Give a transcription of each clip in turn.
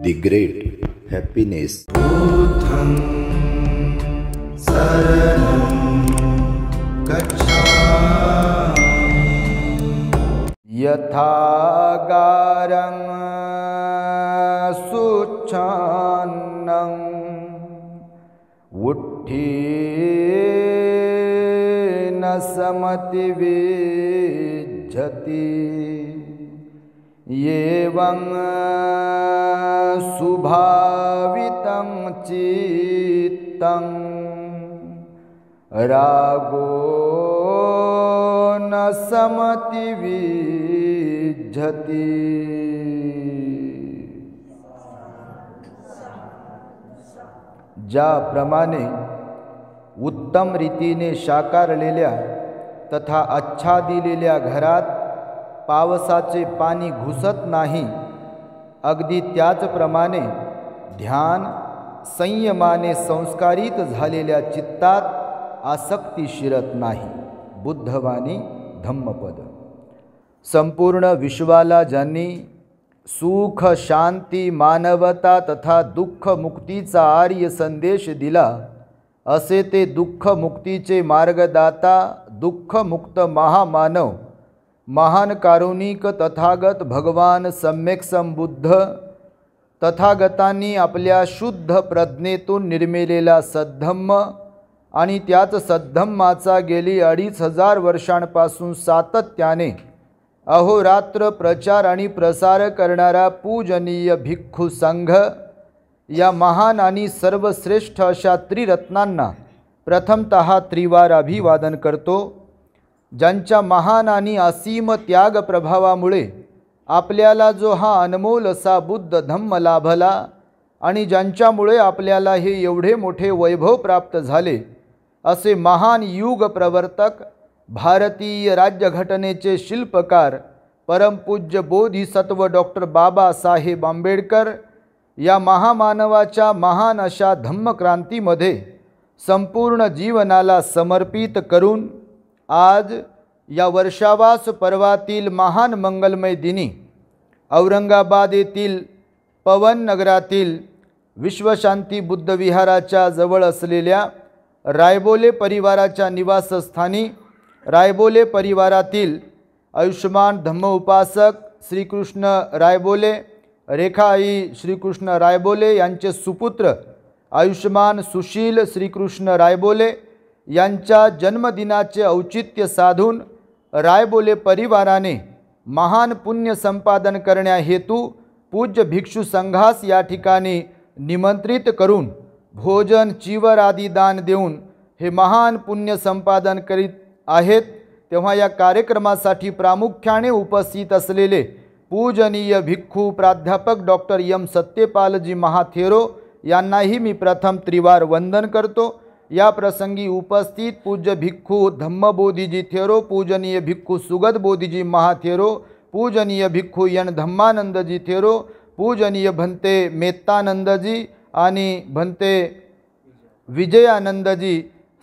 Happiness दि great हेप्पीनेस् यथागारं यथा गं सुच्छान्नं Vijjati सुभावित चित रागो न समति न समतिविजति प्रमाणे उत्तम रीति रीतीने साकारलेल्या तथा अच्छा आच्छादिलेल्या घरात पावसाचे पाणी घुसत नाही अगदी त्याचप्रमाणे ध्यान संयमाने संस्कारित झालेल्या चित्तात आसक्ती शिरत नाही बुद्धवाणी धम्मपद संपूर्ण विश्वाला ज्यांनी सुख शांती मानवता तथा दुःख मुक्तीचा आर्य संदेश दिला असे ते दुःख मार्गदाता दुःखमुक्त महामानव महान कारुणिक तथागत भगवान सम्यक संबुद्ध तथागतांनी आपल्या शुद्ध प्रज्ञेतून निर्मिलेला सद्धम्म आणि त्याच सद्धम्माचा गेली अडीच हजार वर्षांपासून सातत्याने अहोरात्र प्रचार आणि प्रसार करणारा पूजनीय भिक्खू संघ या महान आणि सर्वश्रेष्ठ अशा त्रिरत्नांना प्रथमत त्रिवार अभिवादन करतो ज्यांच्या महान आणि असीम त्याग प्रभावामुळे आपल्याला जो हा अनमोल असा बुद्ध धम्म लाभला आणि ज्यांच्यामुळे आपल्याला हे एवढे मोठे वैभव प्राप्त झाले असे महान युग प्रवर्तक भारतीय राज्यघटनेचे शिल्पकार परमपूज्य बोधिसत्व डॉक्टर बाबासाहेब आंबेडकर या महामानवाच्या महान अशा धम्मक्रांतीमध्ये संपूर्ण जीवनाला समर्पित करून आज या वर्षावास पर्वातील महान मंगलमय दिनी औरंगाबाद येथील पवन नगरातील विश्वशांती बुद्ध विहाराच्या जवळ असलेल्या रायबोले परिवाराच्या निवासस्थानी रायबोले परिवारातील आयुष्यमान धम्म उपासक श्रीकृष्ण रायबोले रेखाई श्रीकृष्ण रायबोले यांचे सुपुत्र आयुष्यमान सुशील श्रीकृष्ण रायबोले यांच्या जन्मदिनाचे औचित्य साधून रायबोले परिवाराने महान पुण्य संपादन हेतू पूज्य भिक्षु संघास या ठिकाणी निमंत्रित करून भोजन चिवर आदी दान देऊन हे महान पुण्य संपादन करीत आहेत तेव्हा या कार्यक्रमासाठी प्रामुख्याने उपस्थित असलेले पूजनीय भिक्खू प्राध्यापक डॉक्टर यम सत्यपालजी महाथेरो यांनाही मी प्रथम त्रिवार वंदन करतो या प्रसंगी उपस्थित पूज्य भिक्खू धम्मबोधीजी थेरो पूजनीय भिक्खू सुगत बोधीजी महाथेरो पूजनीय भिक्खू यण धम्मानंदजी थेरो पूजनीय भंते मेत्तानंदजी आणि भंते विजयानंदजी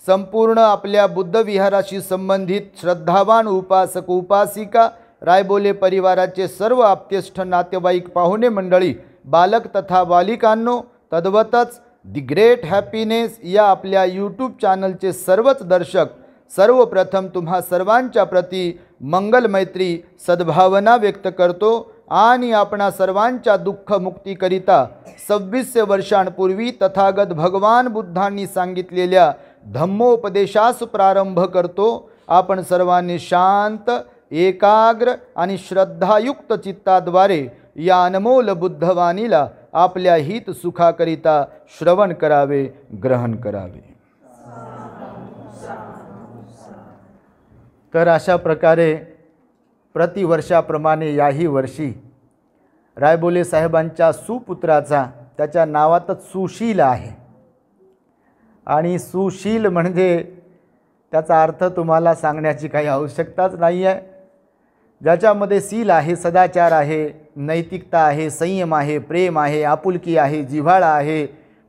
संपूर्ण आपल्या बुद्धविहाराशी संबंधित श्रद्धावान उपासक उपासिका रायबोले परिवाराचे सर्व आप्तेष्ठ नातेवाईक पाहुणे मंडळी बालक तथा बालिकांनो तद्वतच दि ग्रेट हॅपीनेस या आपल्या यूट्यूब चॅनलचे सर्वच दर्शक सर्वप्रथम तुम्हा सर्वांच्या प्रती मंगलमैत्री सद्भावना व्यक्त करतो आणि आपणा सर्वांच्या दुःखमुक्तीकरिता सव्वीसशे वर्षांपूर्वी तथागत भगवान बुद्धांनी सांगितलेल्या धम्मोपदेशास प्रारंभ करतो आपण सर्वांनी शांत एकाग्र आणि श्रद्धायुक्त चित्ताद्वारे या अनमोल बुद्धवाणीला आपल्या हित सुखाकरिता श्रवण करावे ग्रहण करावे तर अशा प्रकारे प्रतिवर्षाप्रमाणे याही वर्षी रायबोले साहेबांच्या सुपुत्राचा त्याच्या नावातच सुशील आहे आणि सुशील म्हणजे त्याचा अर्थ तुम्हाला सांगण्याची काही आवश्यकताच नाही आहे ज्याच्यामध्ये सील आहे सदाचार आहे नैतिकता आहे संयम आहे प्रेम आहे आपुलकी आहे जिव्हाळा आहे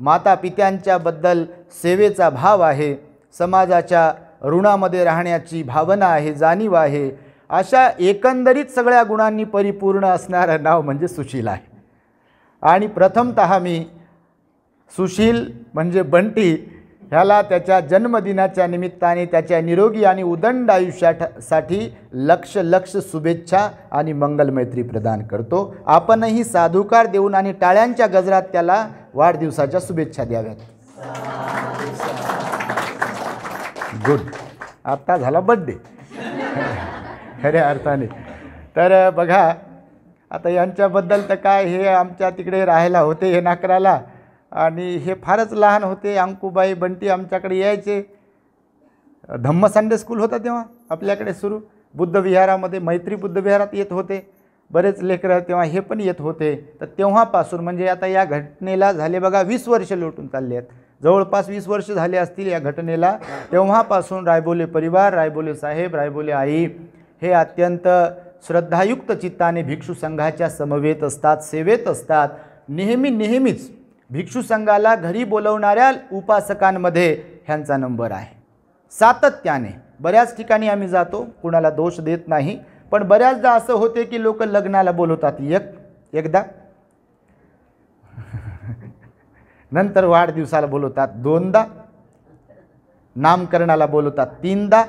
माता पित्यांच्याबद्दल सेवेचा भाव आहे समाजाच्या ऋणामध्ये राहण्याची भावना आहे जाणीव आहे अशा एकंदरीत सगळ्या गुणांनी परिपूर्ण असणारं नाव म्हणजे सुशील आहे आणि प्रथमत मी सुशील म्हणजे बंटी ह्याला त्याच्या जन्मदिनाच्या निमित्ताने त्याच्या निरोगी आणि उदंड आयुष्यासाठी लक्ष लक्ष शुभेच्छा आणि मंगलमैत्री प्रदान करतो आपणही साधुकार देऊन आणि टाळ्यांच्या गजरात त्याला वाढदिवसाच्या शुभेच्छा द्याव्यात गुड आत्ता झाला बड्डे खऱ्या अर्थाने तर बघा आता यांच्याबद्दल तर काय हे आमच्या तिकडे राहायला होते हे नाकराला आणि हे फारच लहान होते अंकुबाई बंटी आमच्याकडे यायचे धम्म संडे स्कूल होता तेव्हा आपल्याकडे सुरू बुद्धविहारामध्ये मैत्री बुद्धविहारात येत होते बरेच लेकर तेव्हा हे पण येत होते तर तेव्हापासून म्हणजे आता या घटनेला झाले बघा वीस वर्ष लोटून चालले आहेत जवळपास वीस वर्ष झाले असतील या घटनेला तेव्हापासून रायबोले परिवार रायबोले साहेब रायबोले आई हे अत्यंत श्रद्धायुक्त चित्ताने भिक्षू संघाच्या समवेत असतात सेवेत असतात नेहमी नेहमीच भिक्षू संघाला घरी बोलवणाऱ्या उपासकांमध्ये ह्यांचा नंबर आहे सातत्याने बऱ्याच ठिकाणी आम्ही जातो कुणाला दोष देत नाही पण बऱ्याचदा असं होते की लोक लग्नाला बोलवतात एक एकदा नंतर वाढदिवसाला बोलवतात दोनदा नामकरणाला बोलवतात तीनदा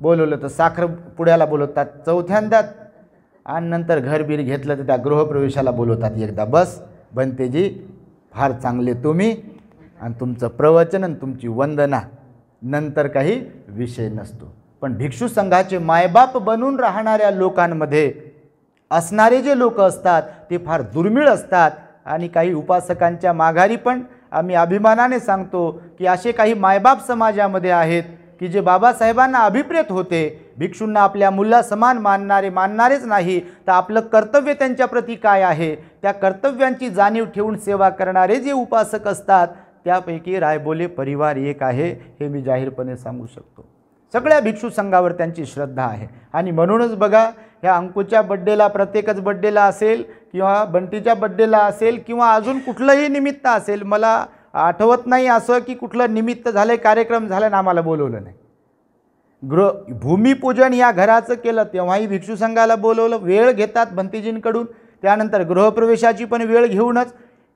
बोलवलं तर साखर पुड्याला बोलवतात चौथ्यांदा आणि नंतर घरबीर घेतलं तर त्या गृहप्रवेशाला बोलवतात एकदा बस बनतेजी फार चांगले तुम्ही आणि तुमचं प्रवचन आणि तुमची वंदना नंतर काही विषय नसतो पण भिक्षू संघाचे मायबाप बनून राहणाऱ्या लोकांमध्ये असणारे जे लोक असतात ते फार दुर्मिळ असतात आणि काही उपासकांच्या माघारी पण आम्ही अभिमानाने सांगतो की असे काही मायबाप समाजामध्ये आहेत की जे बाबासाहेबांना अभिप्रेत होते भिक्षूंना आपल्या मुला समान मानणारे मानणारेच नाही तर आपलं कर्तव्य त्यांच्याप्रती काय आहे त्या कर्तव्यांची जाणीव ठेवून सेवा करणारे जे उपासक असतात त्यापैकी रायबोले परिवार एक आहे हे मी जाहीरपणे सांगू शकतो सगळ्या भिक्षू संघावर त्यांची श्रद्धा आहे आणि म्हणूनच बघा ह्या अंकुच्या बड्डेला प्रत्येकच बड्डेला असेल किंवा बंटीच्या बड्डेला असेल किंवा अजून कुठलंही निमित्त असेल मला आठवत नाही असं की कुठलं निमित्त झालं कार्यक्रम झाला आणि आम्हाला बोलवलं नाही गृह भूमिपूजन या घराचं केलं तेव्हाही भिक्षू संघाला बोलवलं वेळ घेतात भंतीजींकडून त्यानंतर गृहप्रवेशाची पण वेळ घेऊनच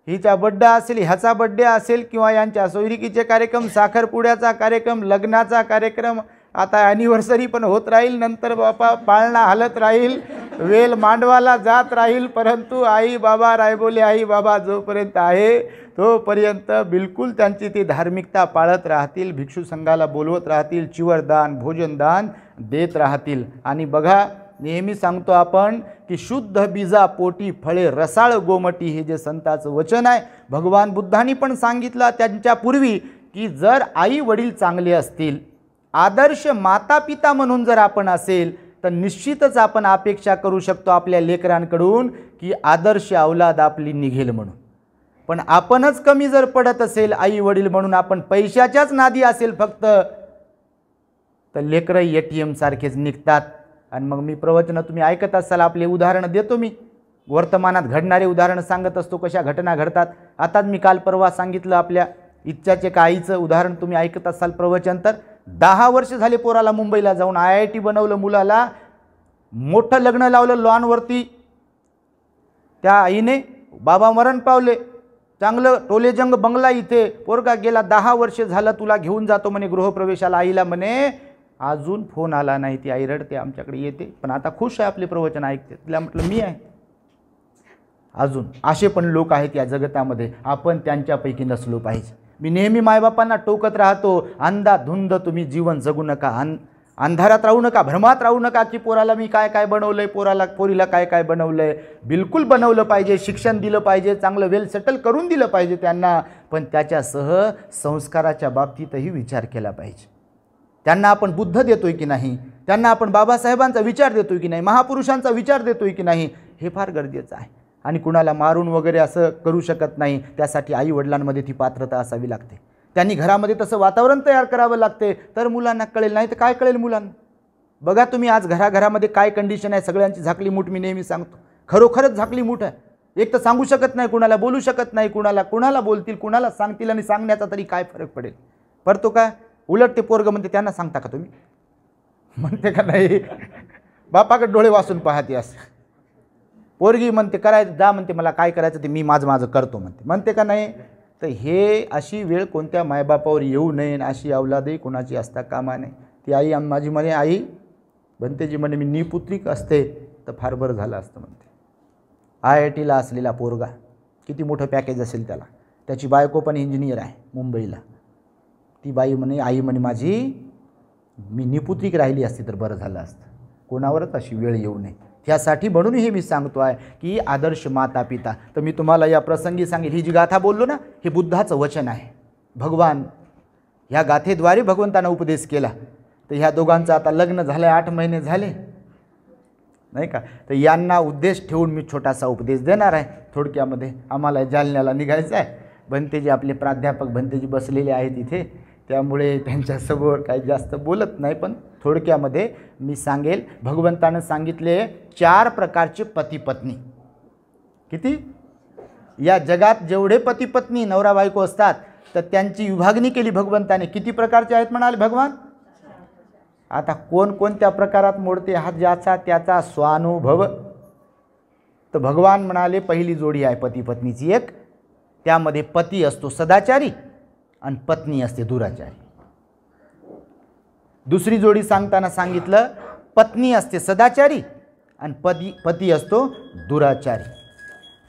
हिचा बड्डा असेल ह्याचा बड्डे असेल किंवा यांच्या सोयरिकीचे कार्यक्रम साखरपुड्याचा कार्यक्रम लग्नाचा कार्यक्रम आता ॲनिव्हर्सरी पण होत राहील नंतर बापा पाळणा हलत राहील वेल मांडवाला जात राहील परंतु आई बाबा रायबोले आई बाबा जोपर्यंत आहे तोपर्यंत बिलकुल त्यांची ती धार्मिकता पाळत राहतील भिक्षू संघाला बोलवत राहतील चिवरदान भोजनदान देत राहतील आणि बघा नेहमी सांगतो आपण की शुद्ध बीजा पोटी फळे रसाळ गोमटी हे जे संताचं वचन आहे भगवान बुद्धांनी पण सांगितलं त्यांच्यापूर्वी की जर आई वडील चांगले असतील आदर्श माता पिता म्हणून जर आपण असेल तर निश्चितच आपण अपेक्षा करू शकतो आपल्या लेकरांकडून की आदर्श अवलाद आपली निघेल म्हणून पण आपणच कमी जर पडत असेल आई वडील म्हणून आपण पैशाच्याच नादी असेल फक्त तर लेकरं ए टी एमसारखेच निघतात आणि मग मी प्रवचनं तुम्ही ऐकत असाल आपले उदाहरणं देतो मी वर्तमानात घडणारे उदाहरणं सांगत असतो कशा घटना घडतात आताच मी काल परवा सांगितलं आपल्या इच्छाचे काहीचं उदाहरण तुम्ही ऐकत असाल प्रवचन तर दहा वर्ष झाले पोराला मुंबईला जाऊन आय आय टी बनवलं मुलाला मोठं लग्न लावलं लॉनवरती त्या आईने बाबा मरण पावले चांगलं टोलेजंग बंगला इथे पोरगा गेला दहा वर्ष झालं तुला घेऊन जातो म्हणे गृहप्रवेशाला आईला म्हणे अजून फोन आला नाही ती आई रडते आमच्याकडे येते पण आता खुश आहे आपले प्रवचन ऐकते तिला म्हटलं मी आहे अजून असे पण लोक आहेत या जगतामध्ये आपण त्यांच्यापैकी नसलो पाहिजे मी नेहमी मायबापांना टोकत राहतो अंधा धुंद तुम्ही जीवन जगू नका अं अंधारात राहू नका भ्रमात राहू नका की पोराला मी काय काय बनवलं आहे पोराला पोरीला काय काय बनवलं आहे बिलकुल बनवलं पाहिजे शिक्षण दिलं पाहिजे चांगलं वेल सेटल करून दिलं पाहिजे त्यांना पण त्याच्यासह संस्काराच्या बाबतीतही विचार केला पाहिजे त्यांना आपण बुद्ध देतोय की नाही त्यांना आपण बाबासाहेबांचा विचार देतोय की नाही महापुरुषांचा विचार देतोय की नाही हे फार गरजेचं आहे आणि कुणाला मारून वगैरे असं करू शकत नाही त्यासाठी आईवडिलांमध्ये ती पात्रता असावी लागते त्यांनी घरामध्ये तसं वातावरण तयार करावं लागते तर मुलांना कळेल नाही तर काय कळेल मुलांना बघा तुम्ही आज घराघरामध्ये काय कंडिशन आहे सगळ्यांची झाकली मूठ मी नेहमी सांगतो खरोखरच झाकली मूठ आहे एक तर सांगू शकत नाही कुणाला बोलू शकत नाही कुणाला कुणाला बोलतील कुणाला सांगतील आणि सांगण्याचा तरी काय फरक पडेल परतो का उलट ते पोरग म्हणते त्यांना सांगता का तुम्ही म्हणते का नाही बापाकडे डोळे वाचून पाहते असं पोरगी म्हणते करायचं जा म्हणते मला काय करायचं ते मी माझं माझं करतो म्हणते म्हणते का नाही तर हे अशी वेळ कोणत्या मायबापावर येऊ नये अशी अवलादही कोणाची असता कामा नाही ती आई माझी म्हणे आई म्हणते जी म्हणे मी निपुत्रिक असते तर फार बरं झालं असतं म्हणते आय आय टीला असलेला पोरगा किती मोठं पॅकेज असेल त्याला त्याची बायको पण इंजिनियर आहे मुंबईला ती बाई म्हणे आई म्हणे माझी मी निपुत्रिक राहिली असती तर बरं झालं असतं कोणावरच अशी वेळ येऊ नये ह्यासाठी म्हणूनही मी सांगतो आहे की आदर्श माता पिता तर मी तुम्हाला या प्रसंगी सांगेल ही जी गाथा बोललो ना हे बुद्धाचं वचन आहे भगवान ह्या गाथेद्वारे भगवंतानं उपदेश केला तर ह्या दोघांचं आता लग्न झालं आठ महिने झाले नाही का तर यांना उद्देश ठेवून मी छोटासा उपदेश देणार आहे थोडक्यामध्ये आम्हाला जालन्याला निघायचं आहे भंतेजी आपले प्राध्यापक भंतेजी बसलेले आहेत इथे त्यामुळे त्यांच्यासमोर काही जास्त बोलत नाही पण थोडक्यामध्ये मी सांगेल भगवंतानं सांगितले चार प्रकारचे पत्नी किती या जगात जेवढे पत्नी नवरा बायको असतात तर त्यांची विभागणी केली भगवंताने किती प्रकारचे आहेत म्हणाले भगवान आता कोणकोणत्या प्रकारात मोडते हा ज्याचा त्याचा स्वानुभव तर भगवान म्हणाले पहिली जोडी आहे पती पत्नीची एक त्यामध्ये पती असतो सदाचारी आणि पत्नी असते दुराचारी दुसरी जोडी सांगताना सांगितलं पत्नी असते सदाचारी आणि पती पती असतो दुराचारी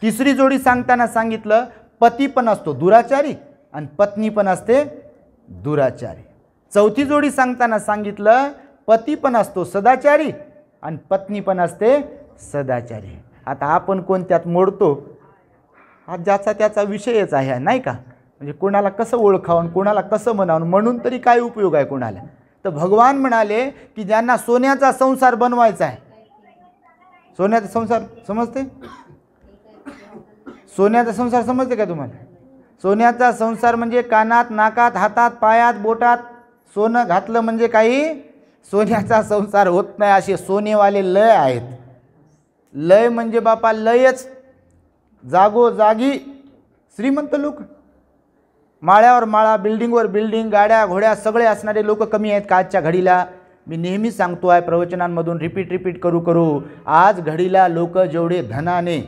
तिसरी जोडी सांगताना सांगितलं पती पण असतो दुराचारी आणि पत्नी पण असते दुराचारी चौथी जोडी सांगताना सांगितलं पती पण असतो सदाचारी आणि पत्नी पण असते सदाचारी आता आपण कोणत्यात मोडतो हा ज्याचा त्याचा विषयच आहे नाही का म्हणजे कोणाला कसं ओळखावं कोणाला कसं म्हणावं म्हणून तरी काय उपयोग आहे कोणाला तर भगवान म्हणाले की ज्यांना सोन्याचा संसार बनवायचा आहे सोन्याचा संसार समजते सोन्याचा संसार समजते का तुम्हाला सोन्याचा संसार म्हणजे कानात नाकात हातात पायात बोटात सोनं घातलं म्हणजे काही सोन्याचा संसार होत नाही असे सोनेवाले लय आहेत लय म्हणजे बापा लयच जागो जागी श्रीमंत लोक माळ्यावर माळा बिल्डिंगवर बिल्डिंग गाड्या घोड्या सगळे असणारे लोक कमी आहेत का आजच्या घडीला मी नेहमी सांगतो आहे प्रवचनांमधून रिपीट रिपीट करू करू आज घडीला लोक जेवढे धनाने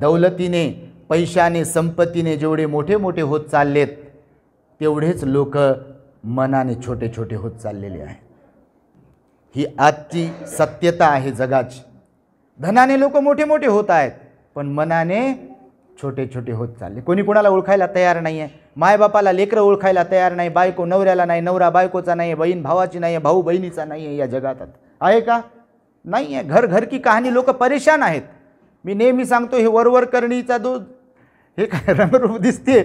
दौलतीने पैशाने संपत्तीने जेवढे मोठे मोठे होत चाललेत तेवढेच लोक मनाने छोटे छोटे होत चाललेले आहे ही आजची सत्यता आहे जगाची धनाने लोक मोठे मोठे होत आहेत पण मनाने छोटे छोटे होत चालले कोणी कोणाला ओळखायला तयार नाही आहे मायबापाला लेकरं ओळखायला तयार नाही बायको नवऱ्याला नाही नवरा बायकोचा नाही आहे बहीण भावाची नाही आहे भाऊ बहिणीचा नाही आहे या जगातात आहे का नाही आहे घर घर की कहाणी लोक परेशान आहेत मी नेहमी सांगतो हे वरवर करणीचा दूध हे काय रंगरूप दिसते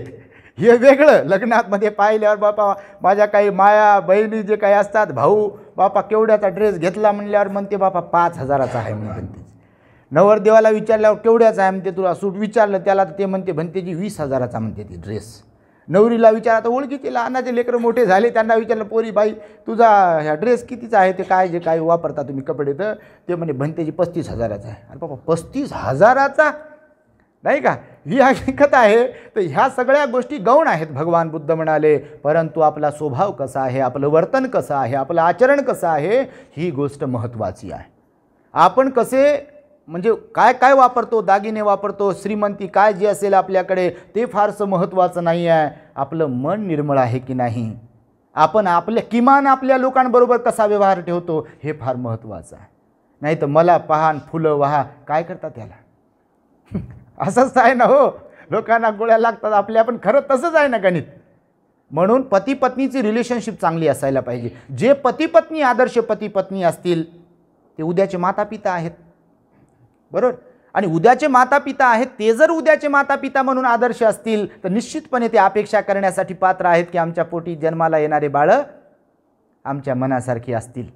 हे वेगळं लग्नामध्ये पाहिल्यावर बापा माझ्या काही माया बहिणी जे काही असतात भाऊ बापा केवढ्याचा ड्रेस घेतला म्हणल्यावर म्हणते बापा पाच हजाराचा आहे म्हणून नवरदेवाला विचारल्यावर केवढ्याचा आहे म्हणते तुला सूट विचारलं त्याला तर ते म्हणते म्हणते जी वीस हजाराचा म्हणते ती ड्रेस नवरीला विचार आता ओळखी केला लेकरं मोठे झाले त्यांना विचारलं पोरी बाई तुझा ह्या ड्रेस कितीचा आहे ते काय जे काय वापरता तुम्ही कपडे तर ते म्हणे भंतेजी पस्तीस हजाराचा आहे अरे बाबा पस्तीस हजाराचा नाही का ही हकीकत आहे तर ह्या सगळ्या गोष्टी गौण आहेत भगवान बुद्ध म्हणाले परंतु आपला स्वभाव कसा आहे आपलं वर्तन कसं आहे आपलं आचरण कसं आहे ही गोष्ट महत्त्वाची आहे आपण कसे म्हणजे काय काय वापरतो दागिने वापरतो श्रीमंती काय जी असेल आपल्याकडे ते फारसं महत्त्वाचं नाही आहे आपलं मन निर्मळ आहे की नाही आपण आपल्या किमान आपल्या लोकांबरोबर कसा व्यवहार ठेवतो हे फार महत्त्वाचं आहे नाही तर मला पहान फुलं वहा काय करतात त्याला असंच आहे ना हो लोकांना गोळ्या लागतात आपल्या आपण खरं तसंच आहे ना गणित म्हणून पती पत्नीची रिलेशनशिप चांगली असायला पाहिजे जे पती पत्नी आदर्श पती पत्नी असतील ते उद्याचे माता पिता आहेत बरोबर आणि उद्याचे माता पिता आहेत ते जर उद्याचे माता पिता म्हणून आदर्श असतील तर निश्चितपणे ते अपेक्षा करण्यासाठी पात्र आहेत की आमच्या पोटी जन्माला येणारे बाळं आमच्या मनासारखी असतील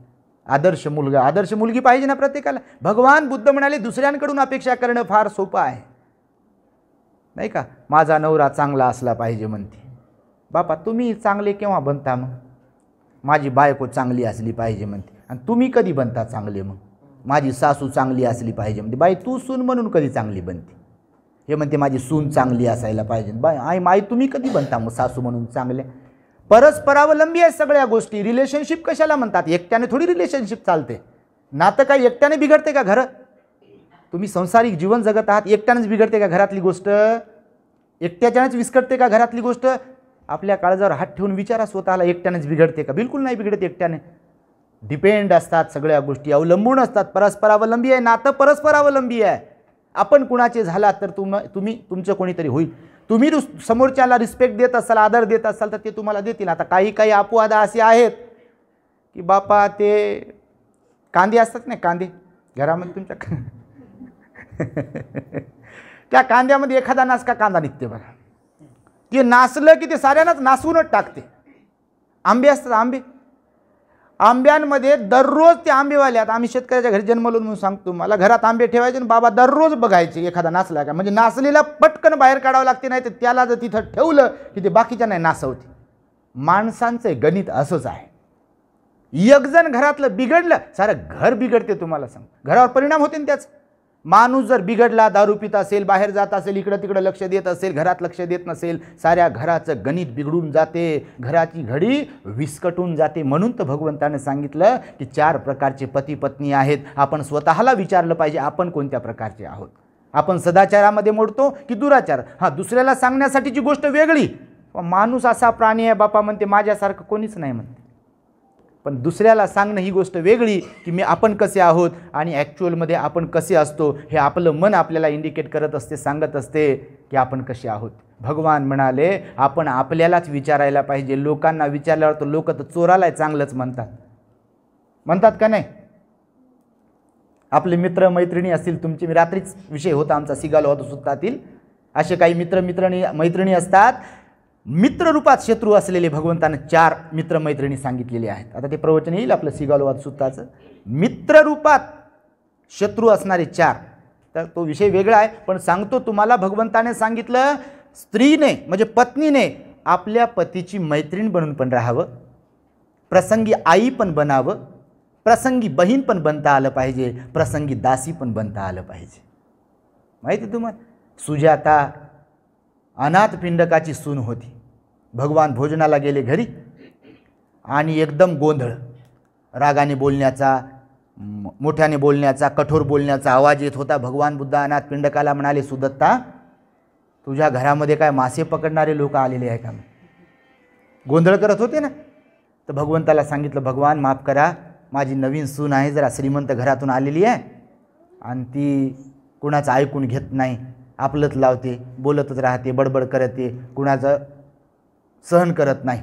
आदर्श मुलगा आदर्श मुलगी पाहिजे ना प्रत्येकाला भगवान बुद्ध म्हणाले दुसऱ्यांकडून अपेक्षा करणं फार सोपं आहे नाही का माझा नवरा चांगला असला पाहिजे म्हणते बापा तुम्ही चांगले केव्हा बनता मग माझी बायको चांगली असली पाहिजे म्हणते आणि तुम्ही कधी बनता चांगले मग माझी सासू चांगली असली पाहिजे म्हणजे बाई तू सून म्हणून कधी चांगली बनते हे म्हणते माझी सून चांगली असायला पाहिजे बाय आई माई तुम्ही कधी बनता मग सासू म्हणून चांगले परस्परावलंबी आहे सगळ्या गोष्टी रिलेशनशिप कशाला म्हणतात एकट्याने थोडी रिलेशनशिप चालते नातं काय एकट्याने बिघडते का घरात तुम्ही संसारिक जीवन जगत आहात एकट्यानेच बिघडते का घरातली गोष्ट एकट्याच्यानेच विस्कटते का घरातली गोष्ट आपल्या काळजावर हात ठेवून विचारा स्वतःला एकट्यानेच बिघडते का बिलकुल नाही बिघडत एकट्याने डिपेंड असतात सगळ्या गोष्टी अवलंबून असतात परस्परावलंबी आहे नातं परस्परावलंबी आहे आपण कुणाचे झाला तर तुम तुम्ही तुमचं कोणीतरी होईल तुम्ही समोरच्याला रिस्पेक्ट देत असाल आदर देत असाल तर ते तुम्हाला देतील आता काही काही अपवादा असे आहेत की बापा ते कांदे असतात ना कांदे घरामध्ये तुमच्या त्या कांद्यामध्ये एखादा का कांदा निघते बघा ते नाचलं की ते साऱ्यांनाच नासूनच टाकते आंबे असतात आंबे आंब्यांमध्ये दररोज ते आंबेवाल्यात आम्ही शेतकऱ्याच्या घरी जन्मलो म्हणून सांगतो मला घरात आंबे ठेवायचे आणि बाबा दररोज बघायचे एखादा नाचला का म्हणजे नाचलेला पटकन बाहेर काढावं लागते नाही तर त्याला जर तिथं ठेवलं की ते बाकीच्या नाही नाचवते माणसांचं गणित असंच आहे एकजण घरातलं बिघडलं सारं घर बिघडते तुम्हाला सांग घरावर परिणाम होते ना त्याचं माणूस जर बिघडला दारू पित असेल बाहेर जात असेल इकडं तिकडं लक्ष देत असेल घरात लक्ष देत नसेल साऱ्या घराचं गणित बिघडून जाते घराची घडी विस्कटून जाते म्हणून तर भगवंतानं सांगितलं की चार प्रकारचे पती पत्नी आहेत आपण स्वतःला विचारलं पाहिजे आपण कोणत्या प्रकारचे आहोत आपण सदाचारामध्ये मोडतो की दुराचार हां दुसऱ्याला सांगण्यासाठीची गोष्ट वेगळी माणूस असा प्राणी आहे बापा म्हणते माझ्यासारखं कोणीच नाही म्हणते पण दुसऱ्याला सांगणं ही गोष्ट वेगळी की मी आपण कसे आहोत आणि ॲक्च्युअलमध्ये आपण कसे असतो हे आपलं मन आपल्याला इंडिकेट करत असते सांगत असते की आपण कसे आहोत भगवान म्हणाले आपण आपल्यालाच विचारायला पाहिजे लोकांना विचारल्यावर तर लोक तर चोराला चांगलंच म्हणतात म्हणतात का नाही आपले मित्र मैत्रिणी असतील तुमचे मी रात्रीच विषय होता आमचा सिगालो होतो सुद्धातील असे काही मित्र मित्रणी मैत्रिणी असतात मित्ररूपात शत्रू असलेले भगवंतानं चार मित्रमैत्रिणी सांगितलेले आहेत आता ते प्रवचन येईल आपलं सिगालोवाद मित्र मित्ररूपात शत्रू असणारे चार तर तो विषय वेगळा आहे पण सांगतो तुम्हाला भगवंताने सांगितलं स्त्रीने म्हणजे पत्नीने आपल्या पतीची मैत्रीण बनून पण राहावं प्रसंगी आई पण बनावं प्रसंगी बहीण पण बनता आलं पाहिजे प्रसंगी दासी पण बनता आलं पाहिजे माहिती तुम्हाला सुजाता अनाथ पिंडकाची सून होती भगवान भोजनाला गेले घरी आणि एकदम गोंधळ रागाने बोलण्याचा मोठ्याने बोलण्याचा कठोर बोलण्याचा आवाज येत होता भगवान बुद्ध अनाथ पिंडकाला म्हणाले सुदत्ता तुझ्या घरामध्ये काय मासे पकडणारे लोक आलेले आहे का गोंधळ करत होते ना तर भगवंताला सांगितलं भगवान माफ करा माझी नवीन सून आहे जरा श्रीमंत घरातून आलेली आहे आणि ती कुणाचं ऐकून घेत नाही आपलंच लावते बोलतच राहते बडबड करते कुणाचं सहन करत नाही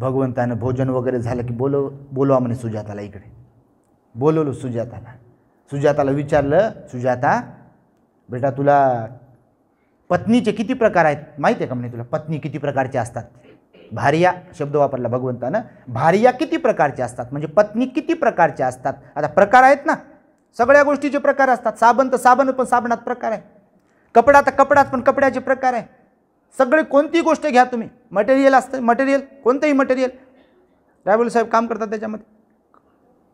भगवंतानं भोजन वगैरे झालं की बोलव बोलवा म्हणे सुजाताला इकडे बोलवलो सुजाताला सुजाताला विचारलं सुजाता बेटा तुला पत्नीचे किती प्रकार आहेत माहिती आहे का म्हणे तुला पत्नी किती प्रकारच्या असतात भारिया शब्द वापरला भगवंतानं भारिया किती प्रकारच्या असतात म्हणजे पत्नी किती प्रकारच्या असतात आता प्रकार आहेत ना सगळ्या गोष्टीचे प्रकार असतात साबण तर साबण पण साबणात प्रकार आहे कपडा तर कपडाच पण कपड्याचे प्रकार आहे सगळे कोणती गोष्ट घ्या तुम्ही मटेरियल असतं मटेरियल कोणतंही मटेरियल रायबल साहेब काम करतात त्याच्यामध्ये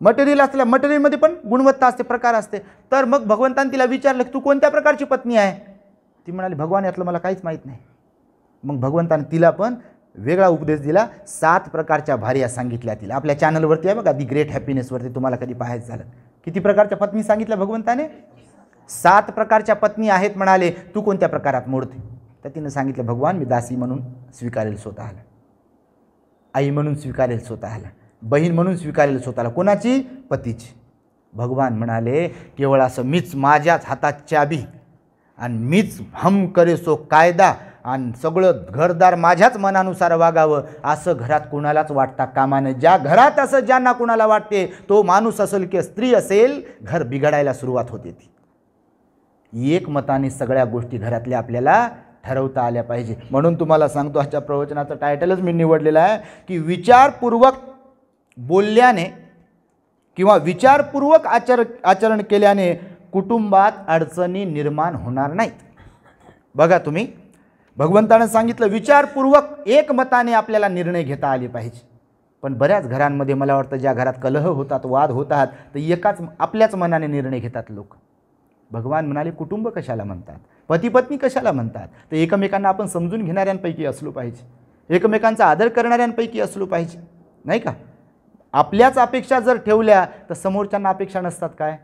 मटेरियल असल्या मटेरियलमध्ये पण गुणवत्ता असते प्रकार असते तर मग भगवंतान तिला विचारलं की तू कोणत्या प्रकारची पत्नी आहे ती म्हणाली भगवान यातलं मला काहीच माहीत नाही मग भगवंतानं तिला पण वेगळा उपदेश दिला सात प्रकारच्या भार्या सांगितल्या तिला आपल्या चॅनलवरती आहे बघा दी ग्रेट हॅपीनेसवरती तुम्हाला कधी पाहायचं झालं किती प्रकारच्या पत्नी सांगितल्या भगवंताने सात प्रकारच्या पत्नी आहेत म्हणाले तू कोणत्या प्रकारात मोडते तर तिनं सांगितलं भगवान मी दासी म्हणून स्वीकारेल स्वतःला आई म्हणून स्वीकारेल स्वतःला बहीण म्हणून स्वीकारेल स्वतःला कोणाची पतीची भगवान म्हणाले केवळ असं मीच माझ्याच हातात चाबी आणि मीच हम करेसो कायदा आणि सगळं घरदार माझ्याच मनानुसार वागावं असं घरात कोणालाच वाटता कामानं ज्या घरात असं ज्यांना कुणाला वाटते तो माणूस असेल किंवा स्त्री असेल घर बिघडायला सुरुवात होते ती एकमताने सगळ्या गोष्टी घरातल्या आपल्याला ठरवता आल्या पाहिजे म्हणून तुम्हाला सांगतो आजच्या प्रवचनाचं टायटलच मी निवडलेलं आहे की विचारपूर्वक बोलल्याने किंवा विचारपूर्वक आचर आचरण केल्याने कुटुंबात अडचणी निर्माण होणार नाहीत बघा तुम्ही भगवंतानं सांगितलं विचारपूर्वक एकमताने आपल्याला निर्णय घेता आले पाहिजे पण बऱ्याच घरांमध्ये मला वाटतं ज्या घरात कलह होतात वाद होतात तर एकाच आपल्याच मनाने निर्णय घेतात लोक भगवान म्हणाले कुटुंब कशाला म्हणतात पती पत्नी कशाला म्हणतात तर एकमेकांना आपण समजून घेणाऱ्यांपैकी असलो पाहिजे एकमेकांचा आदर करणाऱ्यांपैकी असलो पाहिजे नाही का आपल्याच अपेक्षा जर ठेवल्या तर समोरच्यांना अपेक्षा नसतात काय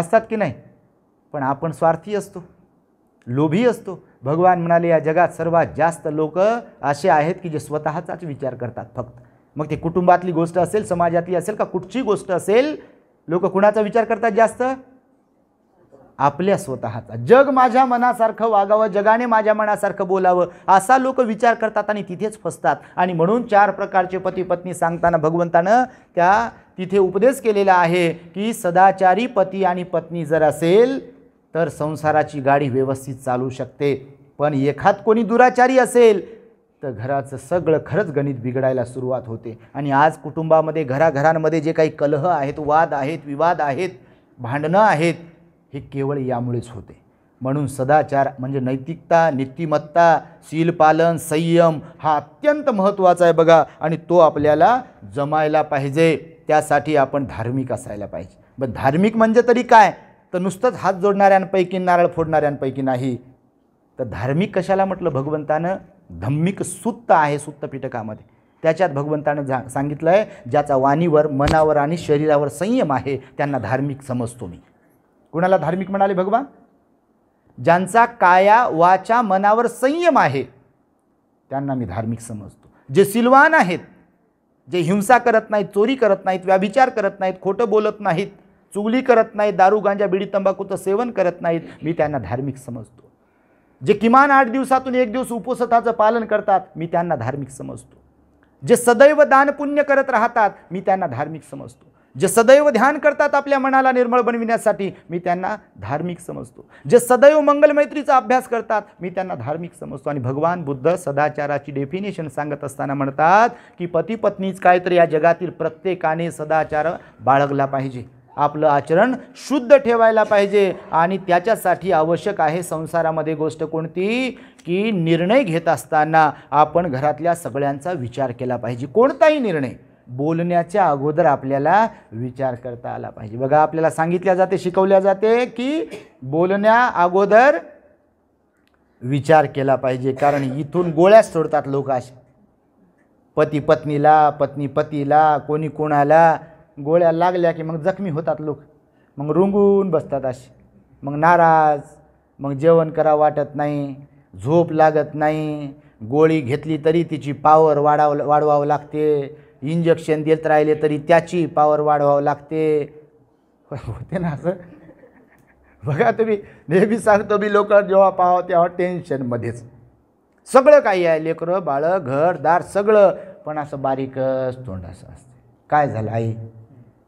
असतात की नाही पण आपण स्वार्थी असतो लोभी असतो भगवान म्हणाले या जगात सर्वात जास्त लोक असे आहेत की जे स्वतःचाच विचार करतात फक्त मग ते कुटुंबातली गोष्ट असेल समाजातली असेल का कुठची गोष्ट असेल लोक कुणाचा विचार करतात जास्त आपल्या स्वतःचा जग माझ्या मनासारखं वागावं जगाने माझ्या मनासारखं बोलावं असा लोक विचार करतात आणि तिथेच फसतात आणि म्हणून चार प्रकारचे पती पत्नी सांगताना भगवंतानं त्या तिथे उपदेश केलेला आहे की सदाचारी पती आणि पत्नी जर असेल तर संसाराची गाडी व्यवस्थित चालू शकते पण एखाद कोणी दुराचारी असेल तर घराचं सगळं खरंच गणित बिघडायला सुरुवात होते आणि आज कुटुंबामध्ये घराघरांमध्ये जे काही कलह आहेत वाद आहेत विवाद आहेत भांडणं आहेत हे केवळ यामुळेच होते म्हणून सदाचार म्हणजे नैतिकता नीतिमत्ता शीलपालन संयम हा अत्यंत महत्त्वाचा आहे बघा आणि तो आपल्याला जमायला पाहिजे त्यासाठी आपण धार्मिक असायला पाहिजे ब धार्मिक म्हणजे तरी काय तर नुसतंच हात जोडणाऱ्यांपैकी नारळ फोडणाऱ्यांपैकी नाही तर धार्मिक कशाला म्हटलं भगवंतानं धम्मिक सुत्त आहे पिटकामध्ये त्याच्यात भगवंतानं जा सांगितलं आहे ज्याचा वाणीवर मनावर आणि शरीरावर संयम आहे त्यांना धार्मिक समजतो मी कुणाला धार्मिक म्हणाले भगवान ज्यांचा काया वाचा मनावर संयम आहे त्यांना मी धार्मिक समजतो जे सिलवान आहेत जे हिंसा करत नाहीत चोरी करत नाहीत व्याभिचार करत नाहीत खोटं बोलत नाहीत चुगली करत नाहीत दारू गांजा बिडी तंबाखूचं सेवन करत नाहीत मी त्यांना धार्मिक समजतो जे किमान आठ दिवसातून एक दिवस उपसताचं पालन करतात मी त्यांना धार्मिक समजतो जे सदैव दानपुण्य करत राहतात मी त्यांना धार्मिक समजतो जे सदैव ध्यान करतात आपल्या मनाला निर्मळ बनविण्यासाठी मी त्यांना धार्मिक समजतो जे सदैव मंगलमैत्रीचा अभ्यास करतात मी त्यांना धार्मिक समजतो आणि भगवान बुद्ध सदाचाराची डेफिनेशन सांगत असताना म्हणतात की पती पत्नीच काय तर या जगातील प्रत्येकाने सदाचार बाळगला पाहिजे आपलं आचरण शुद्ध ठेवायला पाहिजे आणि त्याच्यासाठी आवश्यक आहे संसारामध्ये गोष्ट कोणती की निर्णय घेत असताना आपण घरातल्या सगळ्यांचा विचार केला पाहिजे कोणताही निर्णय बोलण्याच्या अगोदर आपल्याला विचार करता आला पाहिजे बघा आपल्याला सांगितल्या जाते शिकवल्या जाते की बोलण्या अगोदर विचार केला पाहिजे कारण इथून गोळ्याच सोडतात लोक असे पती पत्नीला पत्नी पतीला कोणी कोणाला गोळ्या लागल्या की मग जखमी होतात लोक मग रुंगून बसतात असे मग नाराज मग जेवण करा वाटत नाही झोप लागत नाही गोळी घेतली तरी तिची पावर वाढाव वाढवावं लागते इंजेक्शन देत राहिले तरी त्याची पावर वाढवावं लागते होते ना असं बघा तुम्ही नेहमी सांगतो मी लोक जेव्हा पाहावं तेव्हा टेन्शनमध्येच सगळं काही आहे लेकरं बाळं घरदार सगळं पण असं बारीकच तोंड असं असतं काय झालं आई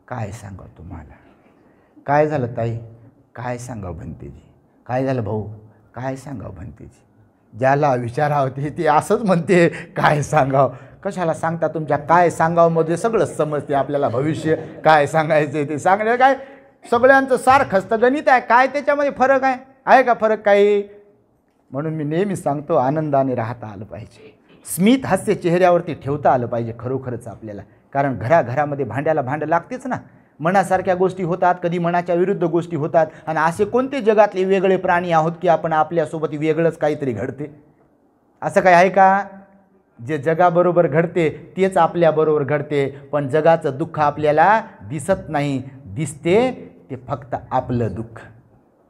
काय सांगा तुम्हाला काय झालं ताई काय सांगा भंतेजी काय झालं भाऊ काय सांगावं भंतेजी ज्याला विचारावं ते ती असंच म्हणते काय सांगावं कशाला सांगता तुमच्या काय सांगावमध्ये सगळंच समजते आपल्याला भविष्य काय सांगायचं ते सांगणं काय सगळ्यांचं सारखंच तर गणित आहे काय त्याच्यामध्ये फरक आहे आहे का फरक काही म्हणून मी नेहमी सांगतो आनंदाने राहता आलं पाहिजे स्मित हास्य चेहऱ्यावरती ठेवता आलं पाहिजे खरोखरच आपल्याला कारण घराघरामध्ये भांड्याला भांडं लागतेच ना मनासारख्या गोष्टी होतात कधी मनाच्या विरुद्ध गोष्टी होतात आणि असे कोणते जगातले वेगळे प्राणी आहोत की आपण आपल्यासोबत वेगळंच काहीतरी घडते असं काय आहे का जे जगाबरोबर घडते तेच आपल्याबरोबर घडते पण जगाचं दुःख आपल्याला दिसत नाही दिसते ते फक्त आपलं दुःख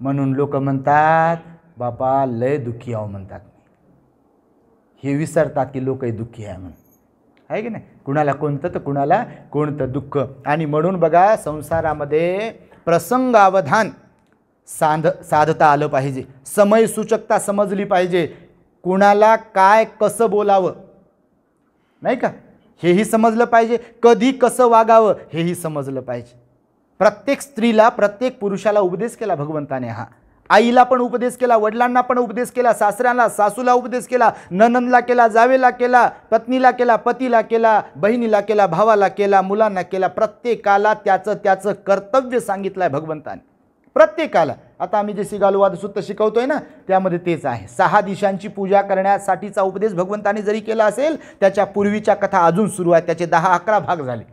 म्हणून लोक म्हणतात बापा लय दुःखी आहो म्हणतात हे विसरतात की लोकही दुःखी आहे म्हणून आहे की नाही कुणाला कोणतं तर कुणाला कोणतं दुःख आणि म्हणून बघा संसारामध्ये प्रसंगावधान साध साधता आलं पाहिजे समयसूचकता समजली पाहिजे कुणाला काय कसं बोलावं नाही का हेही समजलं पाहिजे कधी कसं वागावं हेही समजलं पाहिजे प्रत्येक स्त्रीला प्रत्येक पुरुषाला उपदेश केला भगवंताने हा आईला पण उपदेश केला वडिलांना पण उपदेश केला सासऱ्यांना सासूला उपदेश केला ननंदला केला जावेला केला पत्नीला केला पतीला केला बहिणीला केला भावाला केला मुलांना केला प्रत्येकाला त्याचं त्याचं कर्तव्य सांगितलं आहे भगवंताने प्रत्येकाला आता आम्ही जे सिगालुवाद सुत्त शिकवतोय ना त्यामध्ये तेच आहे सहा दिशांची पूजा करण्यासाठीचा उपदेश भगवंताने जरी केला असेल त्याच्या पूर्वीच्या कथा अजून सुरू आहेत त्याचे दहा अकरा भाग झाले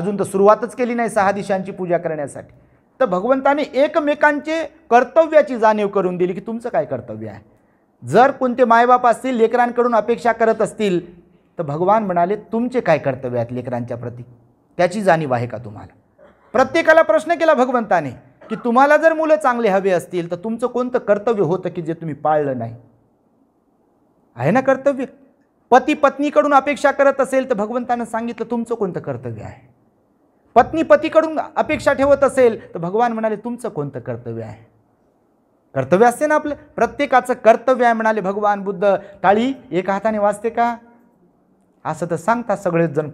अजून तर सुरुवातच केली नाही सहा दिशांची पूजा करण्यासाठी तर भगवंताने एकमेकांचे कर्तव्याची जाणीव करून दिली की तुमचं काय कर्तव्य आहे जर कोणते मायबाप असतील लेकरांकडून अपेक्षा करत असतील तर भगवान म्हणाले तुमचे काय कर्तव्य आहेत लेकरांच्या प्रती त्याची जाणीव आहे का तुम्हाला प्रत्येकाला प्रश्न केला भगवंताने की तुम्हाला जर मुलं चांगले हवे असतील तर तुमचं कोणतं कर्तव्य होतं की जे तुम्ही पाळलं नाही आहे ना कर्तव्य पती पत्नीकडून अपेक्षा करत असेल तर भगवंतानं सांगितलं तुमचं कोणतं कर्तव्य आहे पत्नी पतीकडून अपेक्षा ठेवत असेल तर भगवान म्हणाले तुमचं कोणतं कर्तव्य आहे कर्तव्य असते ना आपलं प्रत्येकाचं कर्तव्य आहे म्हणाले भगवान बुद्ध टाळी एका हाताने वाचते का असं तर सांगता सगळेच जण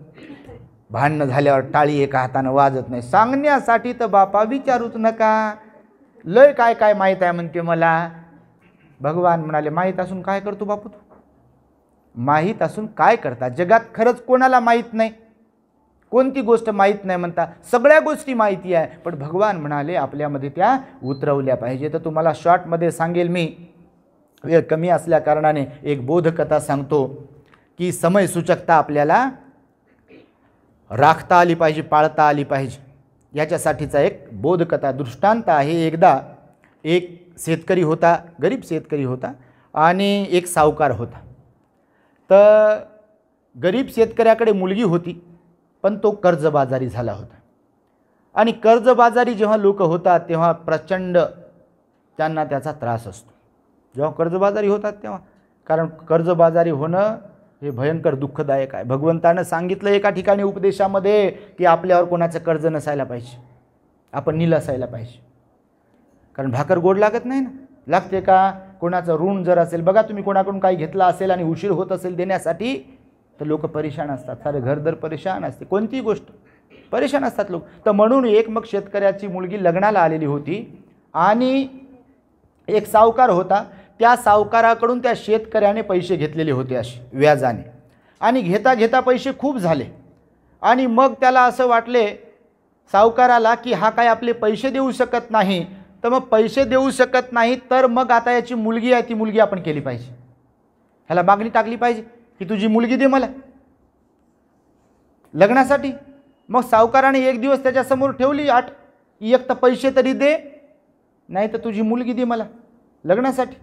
भांडणं झाल्यावर टाळी एका हातानं वाजत नाही सांगण्यासाठी तर बापा विचारूच नका लय काय काय माहीत आहे म्हणते मला भगवान म्हणाले माहीत असून काय करतो बापू तू माहीत असून काय करता जगात खरंच कोणाला माहीत नाही कोणती गोष्ट माहीत नाही म्हणता सगळ्या गोष्टी माहिती आहे पण भगवान म्हणाले आपल्यामध्ये त्या उतरवल्या पाहिजे तर तुम्हाला शॉर्टमध्ये सांगेल मी वेळ कमी असल्या कारणाने एक बोधकथा सांगतो की समयसूचकता आपल्याला राखता आली पाहिजे पाळता आली पाहिजे याच्यासाठीचा एक बोधकथा दृष्टांत आहे एकदा एक शेतकरी होता गरीब शेतकरी होता आणि एक सावकार होता तर गरीब शेतकऱ्याकडे मुलगी होती पण तो कर्जबाजारी झाला होता आणि कर्जबाजारी जेव्हा लोक होतात तेव्हा प्रचंड त्यांना त्याचा त्रास असतो जेव्हा कर्जबाजारी होतात तेव्हा कारण कर्जबाजारी होणं हे भयंकर दुःखदायक आहे भगवंतानं सांगितलं एका ठिकाणी उपदेशामध्ये की आपल्यावर कोणाचं कर्ज नसायला पाहिजे आपण नील असायला पाहिजे कारण भाकर गोड लागत नाही ना लागते का कोणाचं ऋण जर असेल बघा तुम्ही कोणाकडून काही घेतलं असेल आणि उशीर होत असेल देण्यासाठी तर लोक परेशान असतात सारे घर दर परेशान असते कोणतीही गोष्ट परेशान असतात लोक तर म्हणून एक मग शेतकऱ्याची मुलगी लग्नाला आलेली होती आणि एक सावकार होता त्या सावकाराकडून त्या शेतकऱ्याने पैसे घेतलेले होते असे व्याजाने आणि घेता घेता पैसे खूप झाले आणि मग त्याला असं वाटले सावकाराला की हा काय आपले पैसे देऊ शकत नाही तर मग पैसे देऊ शकत नाही तर मग आता याची मुलगी आहे ती मुलगी आपण केली पाहिजे ह्याला मागणी टाकली पाहिजे की तुझी मुलगी दे मला लग्नासाठी मग सावकाराने एक दिवस त्याच्यासमोर ठेवली आठ एक तर पैसे तरी दे नाही तर तुझी मुलगी दे मला लग्नासाठी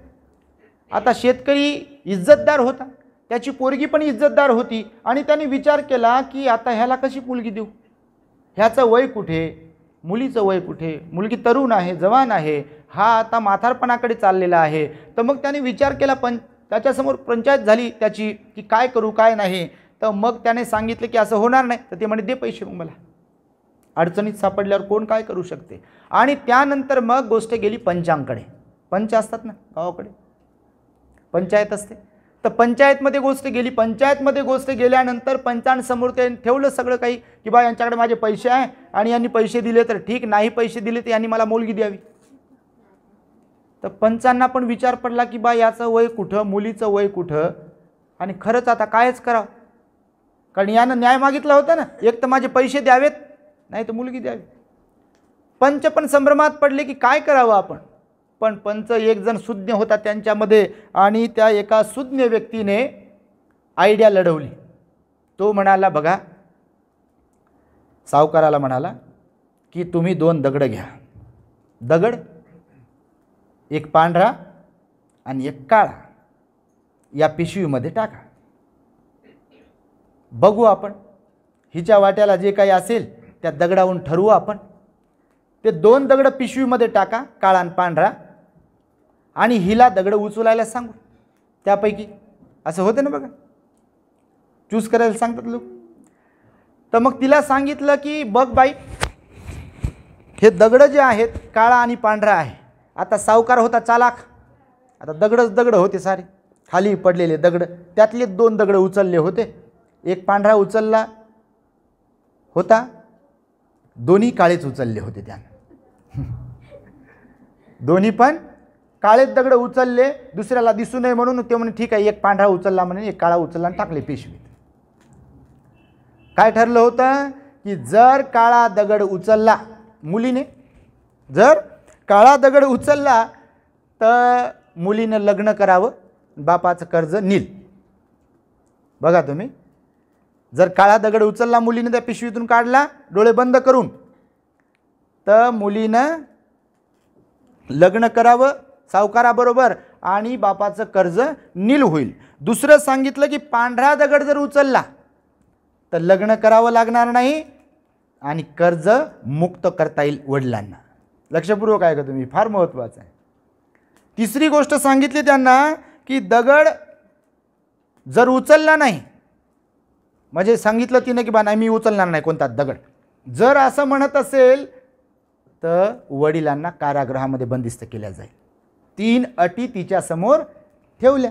आता शेतकरी इज्जतदार होता त्याची पोरगी पण इज्जतदार होती आणि त्याने विचार केला की आता ह्याला कशी मुलगी देऊ ह्याचं वय कुठे मुलीचं वय कुठे मुलगी तरुण आहे जवान आहे हा आता माथारपणाकडे चाललेला आहे तर मग त्याने विचार केला पण त्याच्यासमोर पंचायत झाली त्याची की काय करू काय नाही तर मग त्याने सांगितलं की असं होणार नाही तर ते म्हणे दे पैसे मग मला अडचणीत सापडल्यावर कोण काय करू शकते आणि त्यानंतर मग गोष्ट गेली पंचांकडे पंच असतात ना गावाकडे पंचायत असते तर पंचायतमध्ये गोष्ट गेली पंचायतमध्ये गोष्ट गेल्यानंतर पंचांसमोर ते ठेवलं सगळं काही की बा यांच्याकडे माझे पैसे आहे आणि यांनी पैसे दिले तर ठीक नाही पैसे दिले तर यांनी मला मुलगी द्यावी तर पंचांना पण विचार पडला की बा याचं वय कुठं मुलीचं वय कुठं आणि खरंच आता कायच करावं कारण यानं न्याय मागितला होता ना एक तर माझे पैसे द्यावेत नाही तर मुलगी द्यावी पंच पण संभ्रमात पडले की काय करावं आपण पण पंच एकजण सुज्ञ होता त्यांच्यामध्ये आणि त्या एका सुज्ञ व्यक्तीने आयडिया लढवली तो म्हणाला बघा सावकाराला म्हणाला की तुम्ही दोन दगड घ्या दगड एक पांढरा आणि एक काळा या पिशवीमध्ये टाका बघू आपण हिच्या वाट्याला जे काही असेल त्या दगडावरून ठरवू आपण ते दोन दगड पिशवीमध्ये टाका काळा आणि पांढरा आणि हिला दगडं उचलायला सांगू त्यापैकी असं होतं ना बघा चूज करायला सांगतात लोक तर मग तिला सांगितलं की बघ बाई हे दगडं जे आहेत काळा आणि पांढरा आहे आता सावकार होता चालाख आता दगडच दगडं होते सारे खाली पडलेले दगड त्यातले दोन दगडं उचलले होते एक पांढरा उचलला होता दोन्ही काळेच उचलले होते त्यानं दोन्ही पण काळे दगड उचलले दुसऱ्याला दिसू नये म्हणून ते म्हणे ठीक आहे एक पांढरा उचलला म्हणे एक काळा उचलला आणि टाकले पिशवीत काय ठरलं होतं की जर काळा दगड उचलला मुलीने जर काळा दगड उचलला तर मुलीनं लग्न करावं बापाचं कर्ज नील बघा तुम्ही जर काळा दगड उचलला मुलीनं त्या पिशवीतून काढला डोळे बंद करून तर मुलीनं लग्न करावं सावकाराबरोबर आणि बापाचं कर्ज नील होईल दुसरं सांगितलं की पांढरा दगड जर उचलला तर लग्न करावं लागणार नाही आणि कर्ज मुक्त करता येईल वडिलांना लक्षपूर्वक आहे का तुम्ही फार महत्त्वाचं आहे तिसरी गोष्ट सांगितली त्यांना की दगड जर उचलला नाही म्हणजे सांगितलं तिने की बा नाही मी उचलणार नाही कोणता दगड जर असं म्हणत असेल तर वडिलांना कारागृहामध्ये बंदिस्त केल्या जाईल तीन अटी तिच्यासमोर ठेवल्या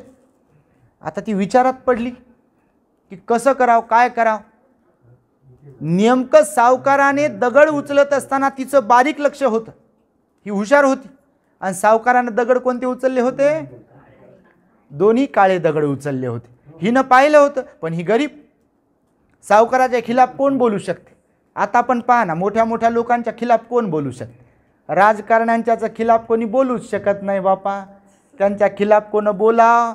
आता ती विचारात पडली की कसं करावं काय करावं नेमकं सावकाराने दगड उचलत असताना तिचं बारीक लक्ष होतं ही हुशार होती आणि सावकाराने दगड कोणते उचलले होते दोन्ही काळे दगड उचलले होते हिनं पाहिलं होतं पण ही गरीब सावकाराच्या खिलाफ कोण बोलू शकते आता आपण पहा ना मोठ्या मोठ्या लोकांच्या खिलाफ कोण बोलू शकते राजकारण्यांच्याचा खिलाफ कोणी बोलूच शकत नाही बापा त्यांच्या खिलाफ कोण बोला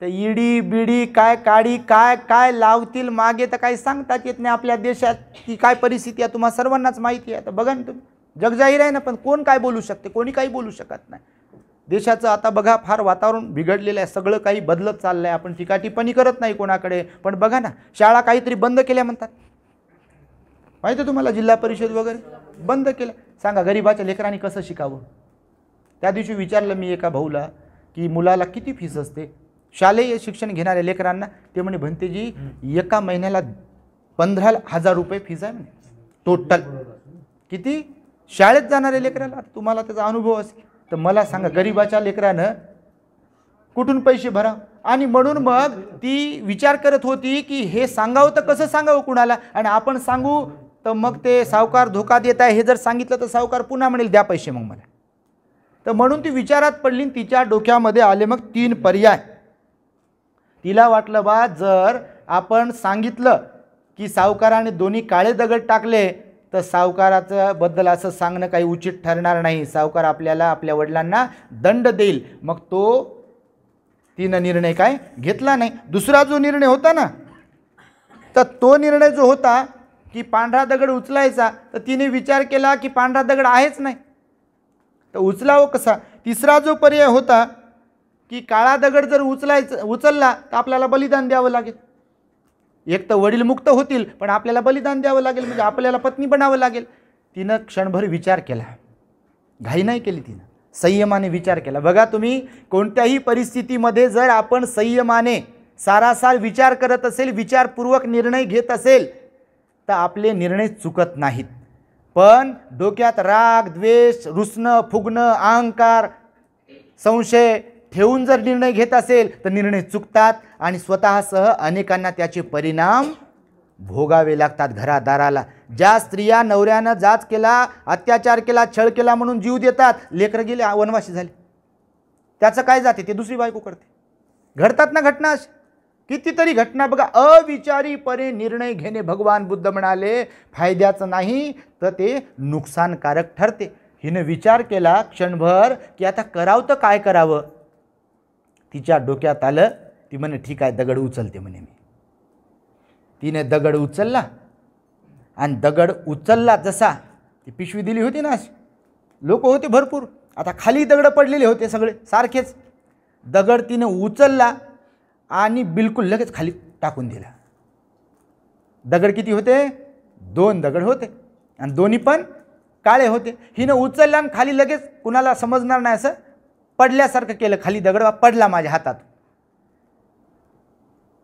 तर इडी बिडी काय काडी काय काय लावतील मागे तर काही सांगतात येत नाही आपल्या देशात की काय परिस्थिती आहे तुम्हाला सर्वांनाच माहिती आहे तर बघा ना तुम्ही जाहीर आहे ना पण कोण काय बोलू शकते कोणी काही बोलू शकत नाही देशाचं आता बघा फार वातावरण बिघडलेलं आहे सगळं काही बदलत चाललं आहे आपण टीका टिप्पणी करत नाही कोणाकडे पण बघा ना शाळा काहीतरी बंद केल्या म्हणतात माहिती तुम्हाला जिल्हा परिषद वगैरे बंद केल्या सांगा गरीबाच्या लेकरांनी कसं शिकावं त्या दिवशी विचारलं मी एका भाऊला की मुलाला किती फीस असते शालेय शिक्षण घेणाऱ्या लेकरांना ते म्हणे भंतेजी एका महिन्याला पंधरा हजार रुपये फीज आहे म्हणे टोटल किती शाळेत जाणाऱ्या लेकराला तुम्हाला त्याचा अनुभव असेल तर मला सांगा गरीबाच्या लेकरानं कुठून पैसे भरा आणि म्हणून मग ती विचार करत होती की हे सांगावं तर कसं सांगावं कुणाला आणि आपण सांगू तर मग ते सावकार धोका देत आहे हे जर सांगितलं तर सावकार पुन्हा म्हणेल द्या पैसे मग मला तर म्हणून ती विचारात पडली तिच्या डोक्यामध्ये आले मग तीन पर्याय तिला वाटलं बा जर आपण सांगितलं की सावकाराने दोन्ही काळे दगड टाकले तर सावकाराचं बद्दल असं सांगणं काही उचित ठरणार नाही सावकार आपल्याला आपल्या वडिलांना दंड देईल मग तो तिनं निर्णय काय घेतला नाही दुसरा जो निर्णय होता ना तर तो निर्णय जो होता की पांढरा दगड उचलायचा तर तिने विचार केला की पांढरा दगड आहेच नाही तर उचलावं कसा तिसरा जो पर्याय होता की काळा दगड जर उचलायचं उचलला तर आपल्याला बलिदान द्यावं लागेल एक तर वडील मुक्त होतील पण आपल्याला बलिदान द्यावं लागेल म्हणजे आपल्याला पत्नी बनावं लागेल तिनं क्षणभर विचार केला घाई नाही केली तिनं संयमाने विचार केला बघा तुम्ही कोणत्याही परिस्थितीमध्ये जर आपण संयमाने सारासार विचार करत असेल विचारपूर्वक निर्णय घेत असेल तर आपले निर्णय चुकत नाहीत पण डोक्यात राग द्वेष रुसणं फुगणं अहंकार संशय ठेवून जर निर्णय घेत असेल तर निर्णय चुकतात आणि स्वतःसह अनेकांना त्याचे परिणाम भोगावे लागतात घरादाराला ज्या स्त्रिया नवऱ्यानं जाच केला अत्याचार केला छळ केला म्हणून जीव देतात लेकरं गेले वनवासी झाले त्याचं काय जाते ते दुसरी बायको करते घडतात ना घटना कितीतरी घटना बघा अविचारीपणे निर्णय घेणे भगवान बुद्ध म्हणाले फायद्याचं नाही तर ते नुकसानकारक ठरते हिनं विचार केला क्षणभर की आता करावं तर काय करावं तिच्या डोक्यात आलं ती म्हणे ठीक आहे दगड उचलते म्हणे मी तिने दगड उचलला आणि दगड उचलला जसा ती पिशवी दिली होती ना लोक होते भरपूर आता खाली दगड पडलेले होते सगळे सारखेच दगड तिनं उचलला आणि बिलकुल लगेच खाली टाकून दिला दगड किती होते दोन दगड होते आणि दोन्ही पण काळे होते हिनं उचलल्या आणि खाली लगेच कुणाला समजणार नाही असं पडल्यासारखं केलं खाली दगड पडला माझ्या हातात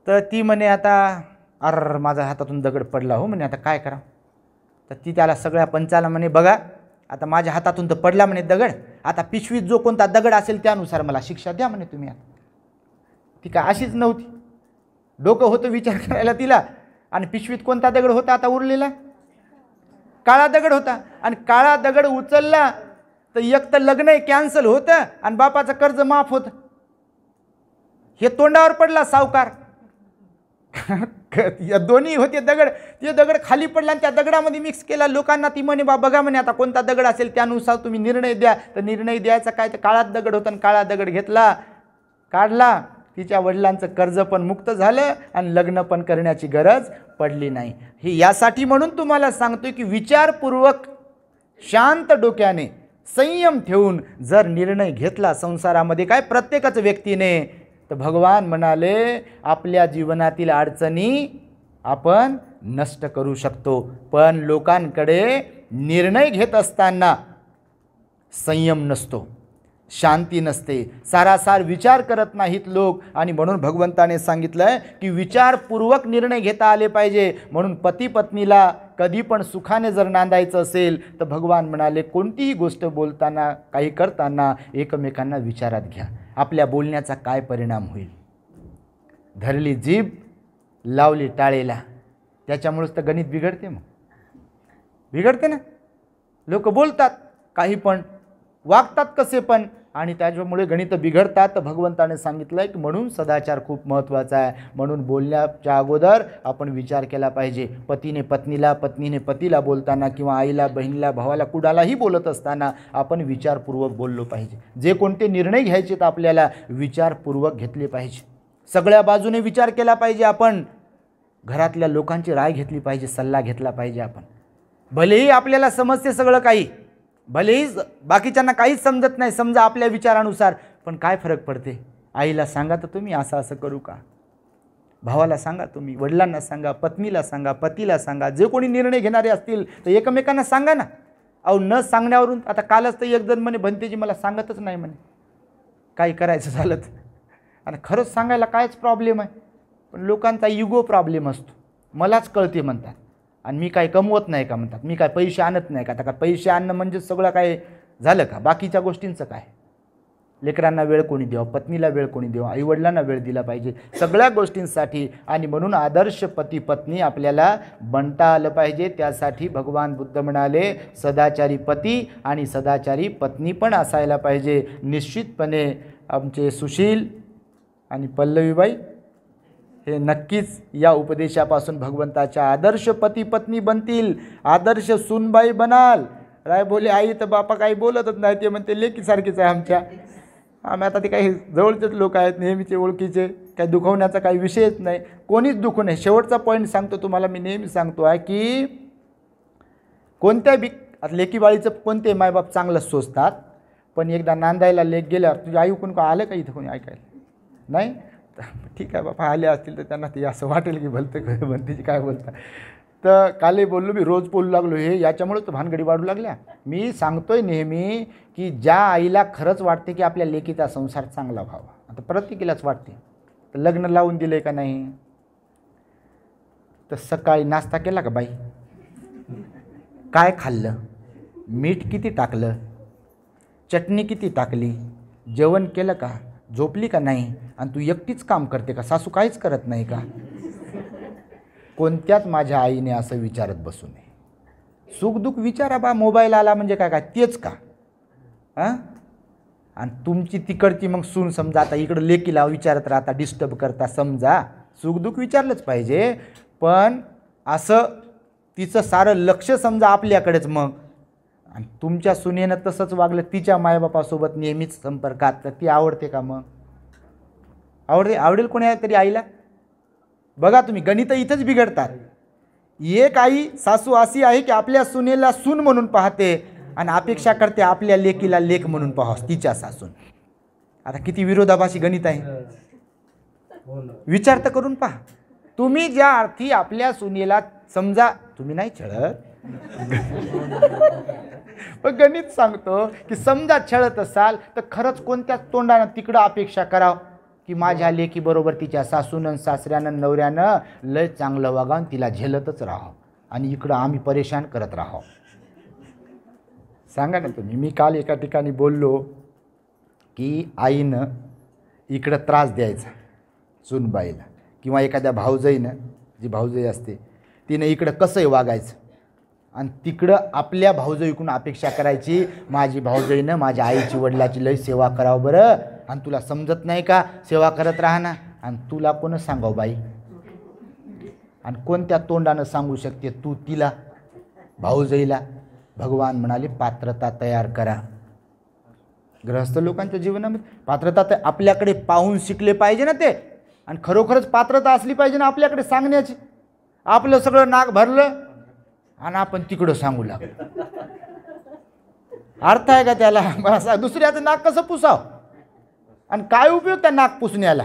तर ती म्हणे आता अर माझ्या हातातून दगड पडला हो म्हणे आता काय करा तर ती त्याला सगळ्या पंचाला म्हणे बघा आता माझ्या हातातून तर पडला म्हणे दगड आता पिशवीत जो कोणता दगड असेल त्यानुसार मला शिक्षा द्या म्हणे तुम्ही आता ती काय अशीच नव्हती डोकं होतं विचार करायला तिला आणि पिशवीत कोणता दगड होता आता उरलेला काळा दगड होता आणि काळा दगड उचलला तर एक तर लग्नही कॅन्सल होतं आणि बापाचं कर्ज माफ होतं हे तोंडावर पडला सावकार या दोन्ही होते दगड ते दगड खाली पडला आणि त्या दगडामध्ये मिक्स केला लोकांना ती म्हणे बा बघा म्हणे आता कोणता दगड असेल त्यानुसार तुम्ही निर्णय द्या तर निर्णय द्यायचा काय तर काळात दगड होता आणि काळा दगड घेतला काढला तिच्या वडिलांचं कर्ज पण मुक्त झालं आणि लग्न पण करण्याची गरज पडली नाही हे यासाठी म्हणून तुम्हाला सांगतो की विचारपूर्वक शांत डोक्याने संयम ठेवून जर निर्णय घेतला संसारामध्ये काय प्रत्येकच व्यक्तीने तर भगवान म्हणाले आपल्या जीवनातील अडचणी आपण नष्ट करू शकतो पण लोकांकडे निर्णय घेत असताना संयम नसतो शांती नसते सारासार विचार करत नाहीत लोक आणि म्हणून भगवंताने सांगितलं आहे की विचारपूर्वक निर्णय घेता आले पाहिजे म्हणून पती पत्नीला कधी पण सुखाने जर नांदायचं असेल तर भगवान म्हणाले कोणतीही गोष्ट बोलताना काही करताना एकमेकांना विचारात घ्या आपल्या बोलण्याचा काय परिणाम होईल धरली जीभ लावली टाळेला त्याच्यामुळेच तर गणित बिघडते मग बिघडते ना लोक बोलतात काही पण वागतात कसे पण आणि त्याच्यामुळे गणितं बिघडतात भगवंताने सांगितलं आहे की म्हणून सदाचार खूप महत्त्वाचा आहे म्हणून बोलण्याच्या अगोदर आपण विचार केला पाहिजे पतीने पत्नीला पत्नीने पतीला बोलताना किंवा आईला बहिणीला भावाला कुडालाही बोलत असताना आपण विचारपूर्वक बोललो पाहिजे जे कोणते निर्णय घ्यायचे तर आपल्याला विचारपूर्वक घेतले पाहिजे सगळ्या बाजूने विचार केला पाहिजे आपण घरातल्या लोकांची राय घेतली पाहिजे सल्ला घेतला पाहिजे आपण भलेही आपल्याला समजते सगळं काही भलेही बाकीच्यांना काहीच समजत नाही समजा आपल्या विचारानुसार पण काय फरक पडते आईला सांगा तर तुम्ही असं असं करू का भावाला सांगा तुम्ही वडिलांना सांगा पत्नीला सांगा पतीला सांगा जे कोणी निर्णय घेणारे असतील तर एकमेकांना सांगा ना अहो न सांगण्यावरून आता कालच तर एक जण म्हणे भंतेजी मला सांगतच नाही म्हणे काही करायचं झालं तर आणि खरंच सांगायला कायच प्रॉब्लेम आहे पण लोकांचा इगो प्रॉब्लेम असतो मलाच कळते म्हणतात आणि मी काय कमवत नाही का म्हणतात मी काय पैसे आणत नाही का आता पैसे आणणं म्हणजे सगळं काय झालं का बाकीच्या गोष्टींचं काय लेकरांना वेळ कोणी देवा पत्नीला वेळ कोणी देवा आईवडिलांना वेळ दिला पाहिजे सगळ्या गोष्टींसाठी आणि म्हणून आदर्श पती पत्नी आपल्याला बनता आलं पाहिजे त्यासाठी भगवान बुद्ध म्हणाले सदाचारी पती आणि सदाचारी पत्नी पण असायला पाहिजे निश्चितपणे आमचे सुशील आणि पल्लवीबाई हे नक्कीच या उपदेशापासून भगवंताच्या आदर्श पती पत्नी बनतील आदर्श सुनबाई बनाल राय बोले आई तर बापा काही बोलतच नाही ते म्हणते लेकीसारखीच आहे आमच्या आम्ही आता ते काही जवळचेच लोक आहेत नेहमीचे ओळखीचे काही दुखवण्याचा काही विषयच नाही कोणीच दुखू नये शेवटचा पॉईंट सांगतो तुम्हाला मी नेहमी सांगतो आहे की कोणत्या बी आता लेकीबाळीचं कोणते मायबाप चांगलं सोचतात पण एकदा नांदायला लेक गेल्यावर तुझ्या आई कोण का आलं का इथं कोणी ऐकायला नाही ठीक आहे बाबा आले असतील तर त्यांना ते असं वाटेल की भलतं भलतीची काय बोलता तर काले बोललो मी रोज बोलू लागलो हे याच्यामुळेच भानगडी वाढू लागल्या मी सांगतोय नेहमी की ज्या आईला खरंच वाटते की आपल्या लेकीचा संसार चांगला व्हावा आता प्रत्येकीलाच वाटते तर लग्न लावून दिलं का नाही तर सकाळी नाश्ता केला का बाई काय खाल्लं मीठ किती टाकलं चटणी किती टाकली जेवण केलं का झोपली का नाही आणि तू एकटीच काम करते का सासू काहीच करत नाही का कोणत्याच माझ्या आईने असं विचारत बसू नये सुखदुःख विचारा बा मोबाईल आला म्हणजे काय काय तेच का हां आणि तुमची तिकडची मग सून समजा आता इकडं लेकीला विचारत राहता डिस्टर्ब करता समजा सुखदुःख विचारलंच पाहिजे पण असं तिचं सारं लक्ष समजा आपल्याकडेच मग आणि तुमच्या सुनेनं तसंच वागलं तिच्या मायबापासोबत नेहमीच संपर्कात तर ती आवडते का मग आवडते आवडेल कोणी तरी आईला बघा तुम्ही गणित इथंच बिघडतात एक आई सासू अशी आहे की आपल्या सुनेला सून म्हणून पाहते आणि अपेक्षा करते आपल्या लेकीला लेख म्हणून पाहावं तिच्या सासून आता किती विरोधाभाशी गणित आहे विचार तर करून पहा तुम्ही ज्या अर्थी आपल्या सुनेला समजा तुम्ही नाही छळत पण गणित सांगतो की समजा छळत असाल तर खरंच कोणत्याच तोंडानं तिकडं अपेक्षा करावं की माझ्या हो. लेकीबरोबर तिच्या सासूनं सासऱ्यानं नवऱ्यानं लय चांगलं वागावून तिला झेलतच राहा आणि इकडं आम्ही परेशान करत राहा सांगा ना तुम्ही मी काल एका ठिकाणी बोललो की आईनं इकडं त्रास द्यायचा चुनबाईला किंवा एखाद्या भाऊजाईनं जी भाऊजाई असते तिनं इकडं कसंही वागायचं आणि तिकडं आपल्या भाऊजईकडून अपेक्षा करायची माझी भाऊजोईनं माझ्या आईची वडिलाची लय सेवा करावं बरं आणि तुला समजत नाही का सेवा करत राहा ना आणि तुला कोणच सांगावं बाई आणि कोणत्या तोंडानं सांगू शकते तू तिला भाऊजईला भगवान म्हणाले पात्रता तयार करा ग्रहस्थ लोकांच्या जीवनामध्ये पात्रता तर आपल्याकडे पाहून शिकले पाहिजे ना ते आणि खरोखरच पात्रता असली पाहिजे ना आपल्याकडे सांगण्याची आपलं सगळं नाक भरलं आणि आपण तिकडं सांगू लागलो अर्थ आहे का त्याला असा दुसऱ्याचं नाक कसं पुसावं आणि काय उपयोग त्या नाक पुसण्याला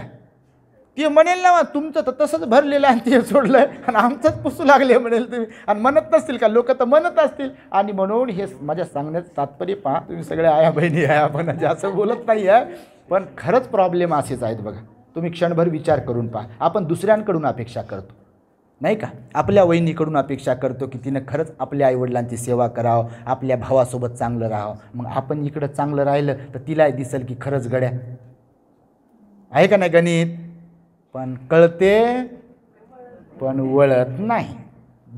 ते म्हणेल ना तुमचं तर तसंच भरलेलं आणि ते सोडलं आणि आमचंच पुसू लागले म्हणेल तुम्ही आणि म्हणत नसतील का लोक तर म्हणत असतील आणि म्हणून हे माझ्या सांगण्याचं तात्पर्य पहा तुम्ही सगळ्या आया बहिणी आहे आपण असं बोलत नाही आहे पण खरंच प्रॉब्लेम असेच आहेत बघा तुम्ही क्षणभर विचार करून पहा आपण दुसऱ्यांकडून अपेक्षा करतो नाही का आपल्या वहिनीकडून अपेक्षा करतो की तिनं खरंच आपल्या आईवडिलांची सेवा करावं आपल्या भावासोबत चांगलं राहावं मग आपण इकडं चांगलं राहिलं तर तिलाही दिसेल की खरंच गड्या आहे का नाही गणित पण कळते पण वळत नाही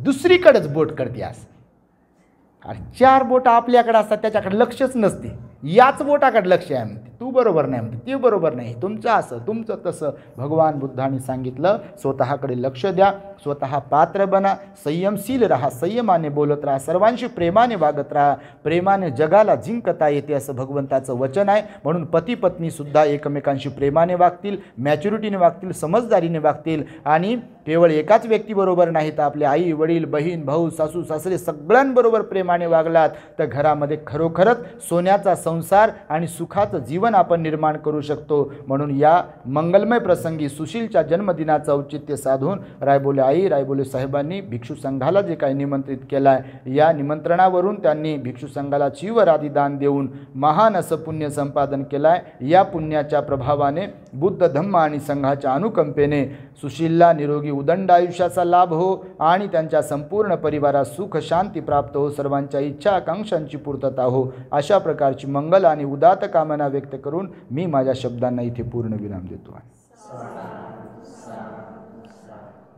दुसरीकडेच बोट करते असं चार बोटं आपल्याकडे असतात त्याच्याकडे लक्षच नसते याच बोटाकडे लक्ष आहे म्हणते बरोबर नाही म्हणते ते बरोबर नाही तुमचं असं तुमचं तसं भगवान बुद्धाने सांगितलं स्वतःकडे लक्ष द्या स्वतः पात्र बना संयमशील राहा संयमाने बोलत राहा सर्वांशी प्रेमाने वागत राहा प्रेमाने जगाला जिंकता येते असं भगवंताचं वचन आहे म्हणून पती पत्नीसुद्धा एकमेकांशी प्रेमाने वागतील मॅच्युरिटीने वागतील समजदारीने वागतील आणि केवळ एकाच व्यक्तीबरोबर नाही तर आपले आई वडील बहीण भाऊ सासू सासरे सगळ्यांबरोबर प्रेमाने वागलात तर घरामध्ये खरोखरच सोन्याचा संसार आणि सुखाचं जीवन आपण निर्माण करू शकतो म्हणून या मंगलमय प्रसंगी सुशीलच्या जन्मदिनाचं औचित्य साधून रायबोले आई रायबोले साहेबांनी भिक्षू संघाला जे काही निमंत्रित केलं आहे या निमंत्रणावरून त्यांनी भिक्षू संघाला चिवराधी दान देऊन महान असं पुण्य संपादन केलं आहे या पुण्याच्या प्रभावाने बुद्ध धम्म आणि संघाच्या अनुकंपेने सुशीलला निरोगी उदंड आयुष्याचा लाभ हो आणि त्यांच्या संपूर्ण परिवारात सुख शांती प्राप्त हो सर्वांच्या इच्छा आकांक्षांची पूर्तता हो अशा प्रकारची मंगल आणि उदात कामना व्यक्त करून मी माझ्या शब्दांना इथे पूर्ण विराम देतो आहे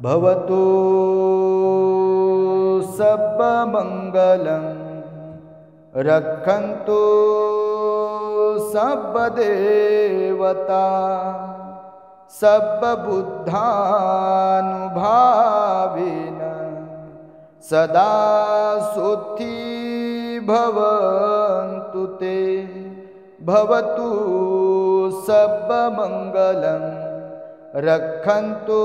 भवतो रखंतो सब देवता बुद्धानुभावेन सदा सुखी भवन्तु ते भवतु सब रक्षन्तु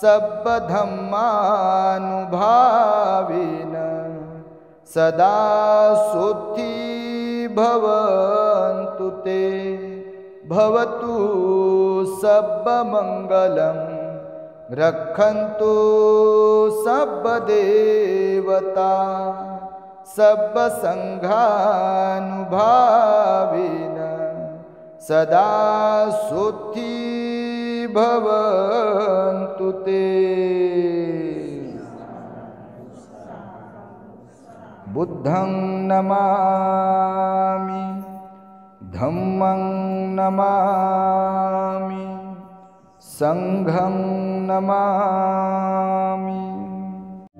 सब धम्मानुभावेन सदा सुखी भवन्तु ते भवतु सबमङ्गलं रक्षन्तु सबदेवता सबसङ्घानुभावेन सदा सुखी भवन्तु ते बुद्धं नमामि धम्मं नमामि सङ्घं नमामि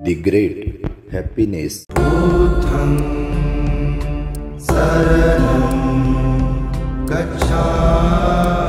दि ग्रेट् शरणं गच्छामि